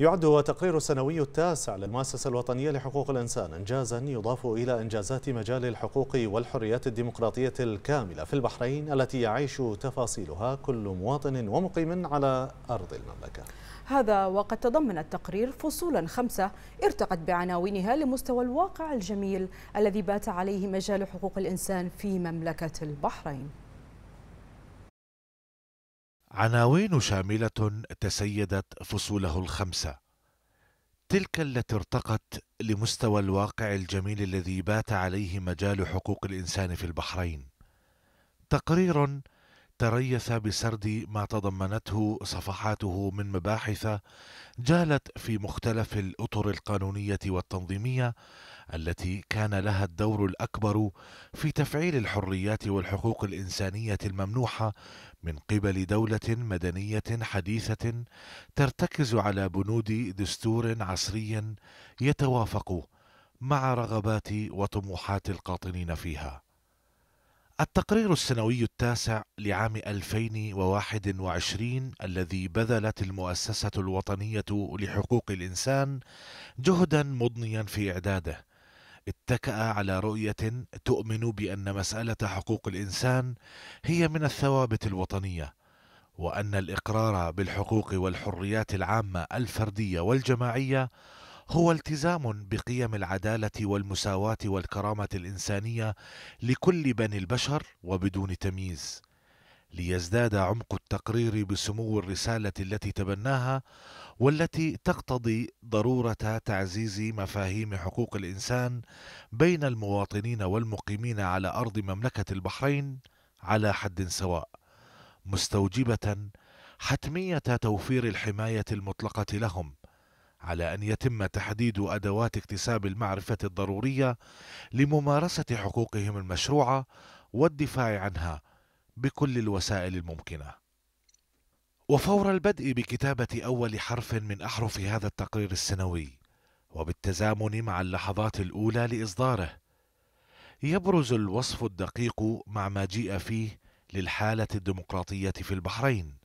يعد تقرير السنوي التاسع للمؤسسة الوطنية لحقوق الإنسان إنجازا يضاف إلى إنجازات مجال الحقوق والحريات الديمقراطية الكاملة في البحرين التي يعيش تفاصيلها كل مواطن ومقيم على أرض المملكة هذا وقد تضمن التقرير فصولا خمسة ارتقت بعناوينها لمستوى الواقع الجميل الذي بات عليه مجال حقوق الإنسان في مملكة البحرين عناوين شاملة تسيدت فصوله الخمسة تلك التي ارتقت لمستوى الواقع الجميل الذي بات عليه مجال حقوق الإنسان في البحرين تقرير تريث بسرد ما تضمنته صفحاته من مباحث جالت في مختلف الاطر القانونيه والتنظيميه التي كان لها الدور الاكبر في تفعيل الحريات والحقوق الانسانيه الممنوحه من قبل دوله مدنيه حديثه ترتكز على بنود دستور عصري يتوافق مع رغبات وطموحات القاطنين فيها التقرير السنوي التاسع لعام 2021 الذي بذلت المؤسسة الوطنية لحقوق الإنسان جهدا مضنيا في إعداده اتكأ على رؤية تؤمن بأن مسألة حقوق الإنسان هي من الثوابت الوطنية وأن الإقرار بالحقوق والحريات العامة الفردية والجماعية هو التزام بقيم العداله والمساواه والكرامه الانسانيه لكل بني البشر وبدون تمييز ليزداد عمق التقرير بسمو الرساله التي تبناها والتي تقتضي ضروره تعزيز مفاهيم حقوق الانسان بين المواطنين والمقيمين على ارض مملكه البحرين على حد سواء مستوجبه حتميه توفير الحمايه المطلقه لهم على ان يتم تحديد ادوات اكتساب المعرفه الضروريه لممارسه حقوقهم المشروعه والدفاع عنها بكل الوسائل الممكنه وفور البدء بكتابه اول حرف من احرف هذا التقرير السنوي وبالتزامن مع اللحظات الاولى لاصداره يبرز الوصف الدقيق مع ما جيء فيه للحاله الديمقراطيه في البحرين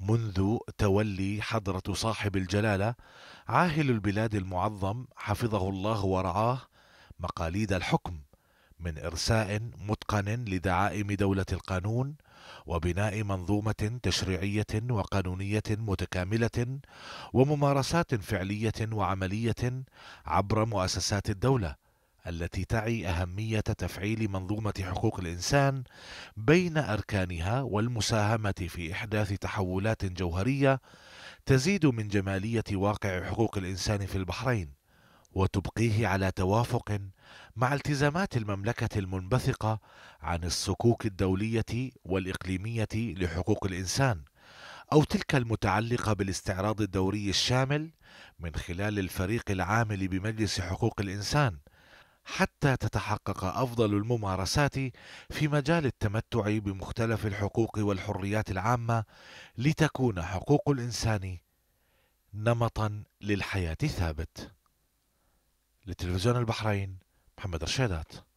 منذ تولي حضرة صاحب الجلالة عاهل البلاد المعظم حفظه الله ورعاه مقاليد الحكم من إرساء متقن لدعائم دولة القانون وبناء منظومة تشريعية وقانونية متكاملة وممارسات فعلية وعملية عبر مؤسسات الدولة التي تعي أهمية تفعيل منظومة حقوق الإنسان بين أركانها والمساهمة في إحداث تحولات جوهرية تزيد من جمالية واقع حقوق الإنسان في البحرين، وتبقيه على توافق مع التزامات المملكة المنبثقة عن الصكوك الدولية والإقليمية لحقوق الإنسان، أو تلك المتعلقة بالاستعراض الدوري الشامل من خلال الفريق العامل بمجلس حقوق الإنسان حتى تتحقق افضل الممارسات في مجال التمتع بمختلف الحقوق والحريات العامه لتكون حقوق الانسان نمطا للحياه الثابت لتلفزيون البحرين محمد رشيدات